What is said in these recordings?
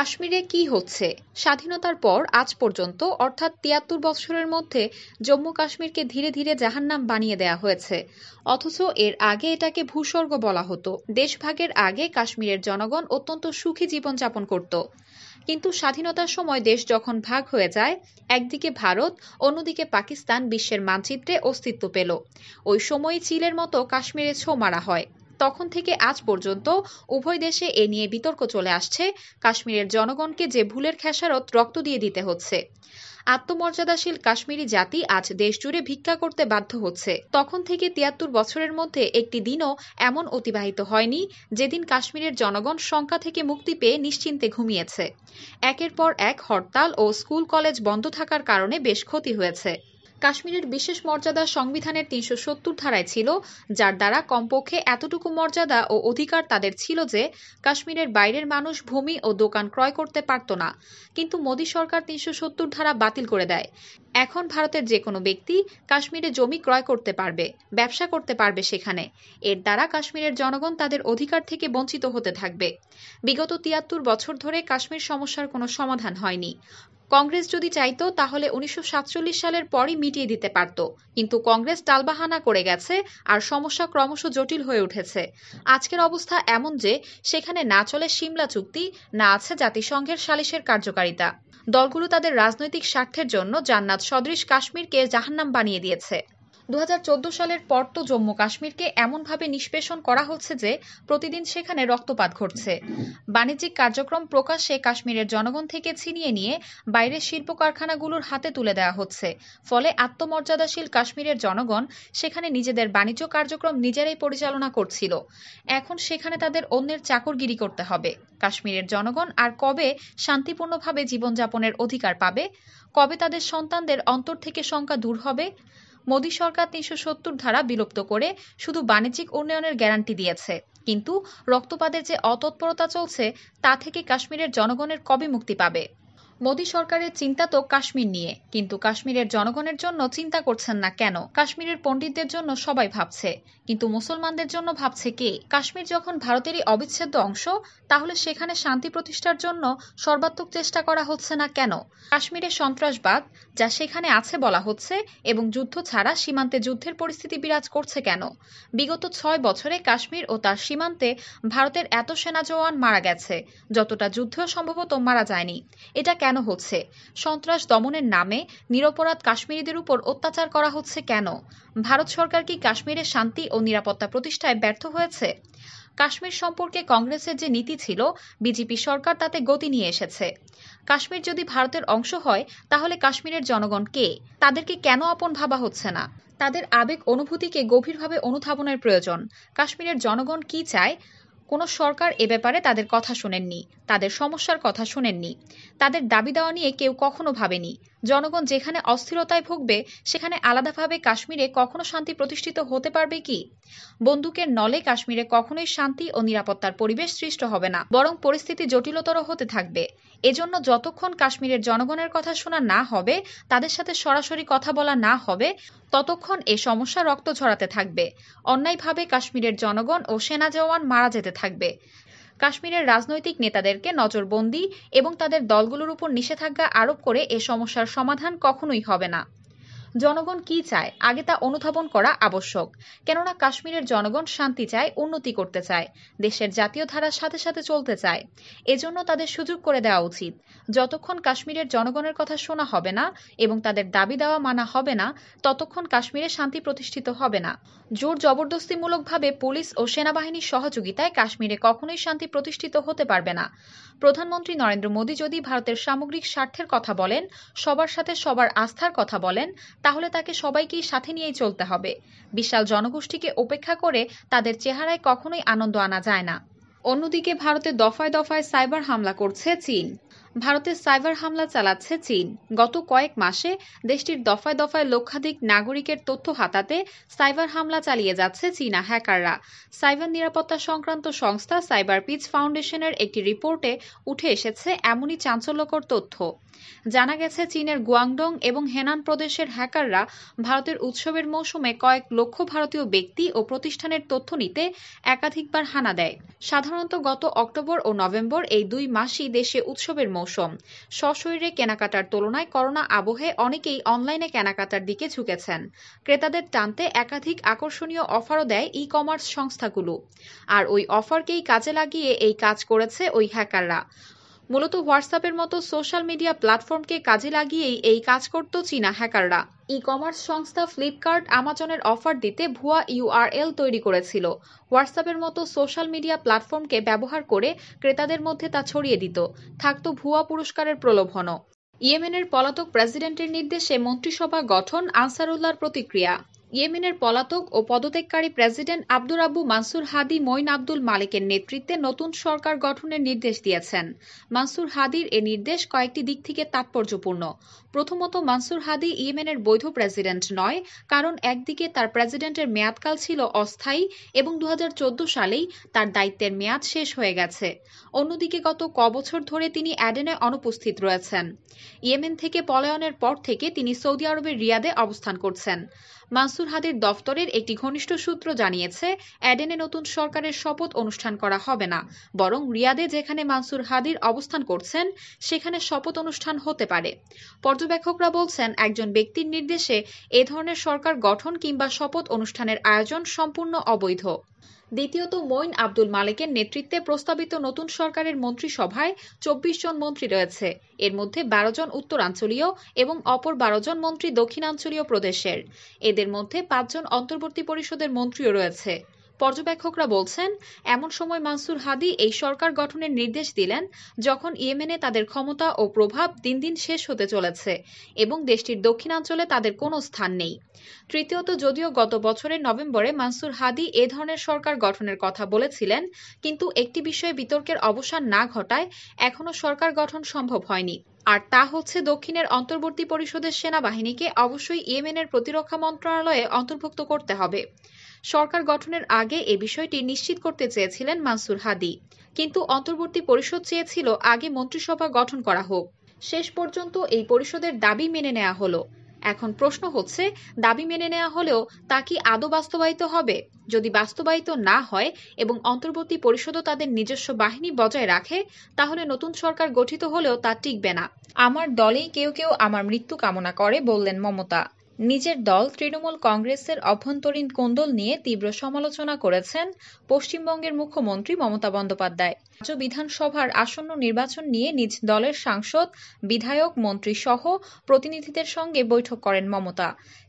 কাশ্মীরে কি হচ্ছে স্বাধীনতার পর আজ পর্যন্ত অর্থাৎ তিয়াত্তর বছরের মধ্যে জম্মু কাশ্মীরকে ধীরে ধীরে জাহান্নাম বানিয়ে দেয়া হয়েছে অথচ এর আগে এটাকে ভূস্বর্গ বলা হতো দেশভাগের আগে কাশ্মীরের জনগণ অত্যন্ত সুখী জীবনযাপন করত কিন্তু স্বাধীনতার সময় দেশ যখন ভাগ হয়ে যায় একদিকে ভারত অন্যদিকে পাকিস্তান বিশ্বের মানচিত্রে অস্তিত্ব পেল ওই সময় চিলের মতো কাশ্মীরে ছো মারা হয় তখন থেকে আজ পর্যন্ত উভয় দেশে এ নিয়ে বিতর্ক চলে আসছে কাশ্মীরের জনগণকে যে ভুলের খেসারত রক্ত দিয়ে দিতে হচ্ছে আত্মমর্যাদাশীল কাশ্মীরি জাতি আজ দেশ জুড়ে ভিক্ষা করতে বাধ্য হচ্ছে তখন থেকে তিয়াত্তর বছরের মধ্যে একটি দিনও এমন অতিবাহিত হয়নি যেদিন কাশ্মীরের জনগণ শঙ্কা থেকে মুক্তি পেয়ে নিশ্চিন্তে ঘুমিয়েছে একের পর এক হরতাল ও স্কুল কলেজ বন্ধ থাকার কারণে বেশ ক্ষতি হয়েছে কাশ্মীরের বিশেষ মর্যাদা সংবিধানের তিনশো সত্তর ধারায় ছিল যার দ্বারা কমপক্ষে এতটুকু মর্যাদা ও অধিকার তাদের ছিল যে কাশ্মীরের বাইরের মানুষ ভূমি ও দোকান ক্রয় করতে পারত না কিন্তু মোদী সরকার তিনশো সত্তর ধারা বাতিল করে দেয় এখন ভারতের যে কোনো ব্যক্তি কাশ্মীরে জমি ক্রয় করতে পারবে ব্যবসা করতে পারবে সেখানে এর দ্বারা কাশ্মীরের জনগণ তাদের অধিকার থেকে বঞ্চিত হতে থাকবে বিগত তিয়াত্তর বছর ধরে কাশ্মীর সমস্যার কোনো সমাধান হয়নি কংগ্রেস যদি চাইতো তাহলে উনিশশো সালের পরই মিটিয়ে দিতে পারত কিন্তু কংগ্রেস টালবাহানা করে গেছে আর সমস্যা ক্রমশ জটিল হয়ে উঠেছে আজকের অবস্থা এমন যে সেখানে না চলে সিমলা চুক্তি না আছে জাতিসংঘের সালিসের কার্যকারিতা দলগুলো তাদের রাজনৈতিক স্বার্থের জন্য জান্নাত সদৃশ কাশ্মীরকে জাহান্নাম বানিয়ে দিয়েছে দু সালের পর তো জম্মু কাশ্মীরকে এমনভাবে নিষ্পেষণ করা হচ্ছে যে প্রতিদিন সেখানে রক্তপাত ঘটছে বাণিজ্যিক কার্যক্রম প্রকাশ্যে কাশ্মীরের জনগণ থেকে ছিনিয়ে নিয়ে বাইরের শিল্প কারখানাগুলোর হাতে তুলে দেওয়া হচ্ছে ফলে আত্মমর্যাদাশীল কাশ্মীরের জনগণ সেখানে নিজেদের বাণিজ্য কার্যক্রম নিজেরাই পরিচালনা করছিল এখন সেখানে তাদের অন্যের চাকরগিরি করতে হবে কাশ্মীরের জনগণ আর কবে শান্তিপূর্ণভাবে জীবনযাপনের অধিকার পাবে কবে তাদের সন্তানদের অন্তর থেকে শঙ্কা দূর হবে মোদী সরকার তিনশো সত্তর ধারা বিলুপ্ত করে শুধু বাণিজ্যিক উন্নয়নের গ্যারান্টি দিয়েছে কিন্তু রক্তপাতের যে অতৎপরতা চলছে তা থেকে কাশ্মীরের জনগণের কবে মুক্তি পাবে মোদী সরকারের চিন্তা তো কাশ্মীর নিয়ে কিন্তু কাশ্মীরের জনগণের জন্য চিন্তা করছেন না কেন কাশ্মীরের পণ্ডিতদের জন্য সবাই ভাবছে কিন্তু মুসলমানদের জন্য ভাবছে কে কাশ্মীর যখন ভারতেরই অবিচ্ছেদ্য অংশ তাহলে সেখানে শান্তি প্রতিষ্ঠার জন্য সর্বাত্মক চেষ্টা করা হচ্ছে না কেন কাশ্মীরে সন্ত্রাসবাদ যা সেখানে আছে বলা হচ্ছে এবং যুদ্ধ ছাড়া সীমান্তে যুদ্ধের পরিস্থিতি বিরাজ করছে কেন বিগত ছয় বছরে কাশ্মীর ও তার সীমান্তে ভারতের এত সেনা জওয়ান মারা গেছে যতটা যুদ্ধ সম্ভবত মারা যায়নি এটা কেন হচ্ছে সন্ত্রাস দমনের নামে নিরপরাধ কাশ্মীরিদের উপর অত্যাচার করা হচ্ছে কেন ভারত সরকার কি কাশ্মীরের শান্তি ও নিরাপত্তা প্রতিষ্ঠায় ব্যর্থ হয়েছে কাশ্মীর সম্পর্কে কংগ্রেসের যে নীতি ছিল বিজেপি সরকার তাতে গতি নিয়ে এসেছে কাশ্মীর যদি ভারতের অংশ হয় তাহলে কাশ্মীরের জনগণ কে তাদেরকে কেন আপন ভাবা হচ্ছে না তাদের আবেগ অনুভূতিকে গভীরভাবে অনুধাবনের প্রয়োজন কাশ্মীরের জনগণ কি চায় কোনো সরকার এ ব্যাপারে তাদের কথা শোনেননি তাদের সমস্যার কথা শোনেননি তাদের দাবি দেওয়া নিয়ে কেউ কখনো ভাবেনি জনগণ যেখানে অস্থিরতায় ভুগবে সেখানে আলাদাভাবে কাশ্মীরে কখনো শান্তি প্রতিষ্ঠিত হতে পারবে কি বন্দুকের নলে কাশ্মীরে কখনোই শান্তি ও নিরাপত্তার পরিবেশ সৃষ্ট হবে না বরং পরিস্থিতি জটিলতর হতে থাকবে এজন্য যতক্ষণ কাশ্মীরের জনগণের কথা শোনা না হবে তাদের সাথে সরাসরি কথা বলা না হবে ততক্ষণ এ সমস্যা রক্ত ঝরাতে থাকবে অন্যায়ভাবে কাশ্মীরের জনগণ ও সেনা জওয়ান মারা যেতে থাকবে কাশ্মীরের রাজনৈতিক নেতাদেরকে নজরবন্দী এবং তাদের দলগুলোর উপর নিষেধাজ্ঞা আরোপ করে এ সমস্যার সমাধান কখনোই হবে না জনগণ কি চায় আগে তা অনুধাবন করা আবশ্যক কেননা কাশ্মীরের জনগণ শান্তি চায় উন্নতি করতে চায় দেশের জাতীয় ধারার সাথে সাথে চলতে চায় এজন্য তাদের সুযোগ করে দেওয়া উচিত যতক্ষণ কাশ্মীরের জনগণের কথা শোনা হবে না এবং তাদের দাবি দেওয়া মানা হবে না ততক্ষণ কাশ্মীরে শান্তি প্রতিষ্ঠিত হবে না জোর জবরদস্তিমূলকভাবে পুলিশ ও সেনাবাহিনীর সহযোগিতায় কাশ্মীরে কখনোই শান্তি প্রতিষ্ঠিত হতে পারবে না প্রধানমন্ত্রী নরেন্দ্র মোদী যদি ভারতের সামগ্রিক স্বার্থের কথা বলেন সবার সাথে সবার আস্থার কথা বলেন তাহলে তাকে সবাইকেই সাথে নিয়েই চলতে হবে বিশাল জনগোষ্ঠীকে উপেক্ষা করে তাদের চেহারায় কখনোই আনন্দ আনা যায় না অন্যদিকে ভারতে দফায় দফায় সাইবার হামলা করছে চীন ভারতে সাইবার হামলা চালাচ্ছে চীন গত কয়েক মাসে দেশটির দফায় দফায় লক্ষাধিক নাগরিকের তথ্য হাতাতে সাইবার হামলা চালিয়ে যাচ্ছে চীনা হ্যাকাররা সাইবার নিরাপত্তা সংক্রান্ত সংস্থা সাইবার পিচ ফাউন্ডেশনের একটি রিপোর্টে উঠে এসেছে এমনই চাঞ্চল্যকর তথ্য জানা গেছে চীনের গুয়াংডং এবং হেনান প্রদেশের হ্যাকাররা ভারতের উৎসবের মৌসুমে কয়েক লক্ষ ভারতীয় ব্যক্তি ও প্রতিষ্ঠানের তথ্য নিতে একাধিকবার হানা দেয় সাধারণত গত অক্টোবর ও নভেম্বর এই দুই মাসই দেশে উৎসবের মৌসুম সশরীরে কেনাকাটার তুলনায় করোনা আবহে অনেকেই অনলাইনে কেনাকাটার দিকে ঝুঁকেছেন ক্রেতাদের টানতে একাধিক আকর্ষণীয় অফারও দেয় ই কমার্স সংস্থাগুলো আর ওই অফারকেই কাজে লাগিয়ে এই কাজ করেছে ওই হ্যাকাররা মূলত হোয়াটসঅ্যাপের মতো সোশ্যাল মিডিয়া প্ল্যাটফর্মকে কাজে লাগিয়েই এই কাজ করত চীনা হ্যাকাররা ই কমার্স সংস্থা ফ্লিপকার্ট আমাজনের অফার দিতে ভুয়া ইউআরএল তৈরি করেছিল হোয়াটসঅ্যাপের মতো সোশ্যাল মিডিয়া প্ল্যাটফর্মকে ব্যবহার করে ক্রেতাদের মধ্যে তা ছড়িয়ে দিত থাকত ভুয়া পুরস্কারের প্রলোভনও ইয়েমেনের পলাতক প্রেসিডেন্টের নির্দেশে মন্ত্রিসভা গঠন আনসারুল্লাহর প্রতিক্রিয়া ইয়েমেনের পলাতক ও পদত্যাগকারী প্রেসিডেন্ট আব্দুর আব্বু মানসুর হাদি মইন আব্দুল মালিকের নেতৃত্বে নতুন সরকার গঠনের নির্দেশ দিয়েছেন মানসুর হাদির এ নির্দেশ কয়েকটি দিক থেকে তাৎপর্যপূর্ণ প্রথমত মানসুর হাদি ইয়েমেনের বৈধ প্রেসিডেন্ট নয় কারণ একদিকে তার প্রেসিডেন্টের মেয়াদকাল ছিল অস্থায়ী এবং দু সালেই তার দায়িত্বের মেয়াদ শেষ হয়ে গেছে অন্যদিকে গত কবছর ধরে তিনি অ্যাডেনে অনুপস্থিত রয়েছেন ইয়েমেন থেকে পলায়নের পর থেকে তিনি সৌদি আরবের রিয়াদে অবস্থান করছেন মানসুর হাদির দফতরের একটি ঘনিষ্ঠ সূত্র জানিয়েছে অ্যাডেনে নতুন সরকারের শপথ অনুষ্ঠান করা হবে না বরং রিয়াদে যেখানে মানসুর হাদির অবস্থান করছেন সেখানে শপথ অনুষ্ঠান হতে পারে পর্যবেক্ষকরা বলছেন একজন ব্যক্তির নির্দেশে এ ধরনের সরকার গঠন কিংবা শপথ অনুষ্ঠানের আয়োজন সম্পূর্ণ অবৈধ দ্বিতীয়ত মঈন আব্দুল মালিকের নেতৃত্বে প্রস্তাবিত নতুন সরকারের মন্ত্রিসভায় চব্বিশ জন মন্ত্রী রয়েছে এর মধ্যে বারো জন উত্তরাঞ্চলীয় এবং অপর বারো জন মন্ত্রী দক্ষিণাঞ্চলীয় প্রদেশের এদের মধ্যে পাঁচজন অন্তর্বর্তী পরিষদের মন্ত্রীও রয়েছে পর্যবেক্ষকরা বলছেন এমন সময় মানসুর হাদি এই সরকার গঠনের নির্দেশ দিলেন যখন ইয়েমেনে তাদের ক্ষমতা ও প্রভাব দিন দিন শেষ হতে চলেছে এবং দেশটির দক্ষিণাঞ্চলে তাদের কোনো স্থান নেই তৃতীয়ত যদিও গত বছরের নভেম্বরে মানসুর হাদি এ ধরনের সরকার গঠনের কথা বলেছিলেন কিন্তু একটি বিষয়ে বিতর্কের অবসান না ঘটায় এখনও সরকার গঠন সম্ভব হয়নি আর তা হচ্ছে দক্ষিণের অন্তর্বর্তী পরিষদের সেনাবাহিনীকে অবশ্যই ইয়েমেনের প্রতিরক্ষা মন্ত্রণালয়ে অন্তর্ভুক্ত করতে হবে সরকার গঠনের আগে এ বিষয়টি নিশ্চিত করতে চেয়েছিলেন মানসুর হাদি কিন্তু অন্তর্বর্তী পরিষদ চেয়েছিল আগে মন্ত্রিসভা গঠন করা হোক শেষ পর্যন্ত এই পরিষদের দাবি মেনে নেওয়া হলো এখন প্রশ্ন হচ্ছে দাবি মেনে নেওয়া হলেও তা কি আদৌ বাস্তবায়িত হবে যদি বাস্তবায়িত না হয় এবং অন্তর্বর্তী পরিষদও তাদের নিজস্ব বাহিনী বজায় রাখে তাহলে নতুন সরকার গঠিত হলেও তা টিকবে না আমার দলেই কেউ কেউ আমার মৃত্যু কামনা করে বললেন মমতা নিজের দল তৃণমূল কংগ্রেসের অভ্যন্তরীণ কোন্দল নিয়ে তীব্র সমালোচনা করেছেন পশ্চিমবঙ্গের মুখ্যমন্ত্রী মমতা বন্দ্যোপাধ্যায় রাজ্য বিধানসভার আসন্ন নির্বাচন নিয়ে নিজ দলের সাংসদ বিধায়ক মন্ত্রী সহ প্রতিনিধিদের সঙ্গে বৈঠক করেন মমতা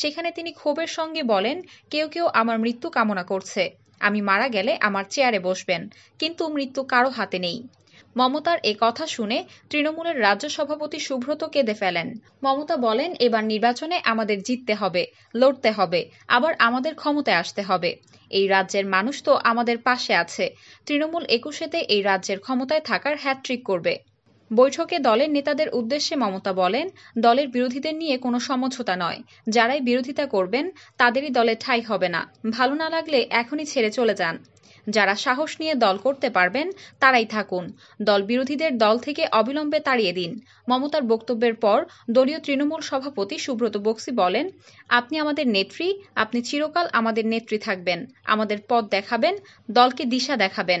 সেখানে তিনি ক্ষোভের সঙ্গে বলেন কেউ কেউ আমার মৃত্যু কামনা করছে আমি মারা গেলে আমার চেয়ারে বসবেন কিন্তু মৃত্যু কারো হাতে নেই মমতার এ কথা শুনে তৃণমূলের রাজ্য সভাপতি সুব্রত কেঁদে ফেলেন মমতা বলেন এবার নির্বাচনে আমাদের জিততে হবে লড়তে হবে আবার আমাদের ক্ষমতায় আসতে হবে এই রাজ্যের মানুষ তো আমাদের পাশে আছে তৃণমূল একুশেতে এই রাজ্যের ক্ষমতায় থাকার হ্যাট্রিক করবে বৈঠকে দলের নেতাদের উদ্দেশ্যে মমতা বলেন দলের বিরোধীদের নিয়ে কোনো সমঝোতা নয় যারাই বিরোধিতা করবেন তাদেরই দলে ঠাঁই হবে না ভালো না লাগলে এখনই ছেড়ে চলে যান যারা সাহস নিয়ে দল করতে পারবেন তারাই থাকুন দল বিরোধীদের দল থেকে অবিলম্বে তাড়িয়ে দিন মমতার বক্তব্যের পর দলীয় তৃণমূল সভাপতি সুব্রত বক্সি বলেন আপনি আমাদের নেত্রী আপনি চিরকাল আমাদের নেত্রী থাকবেন আমাদের পথ দেখাবেন দলকে দিশা দেখাবেন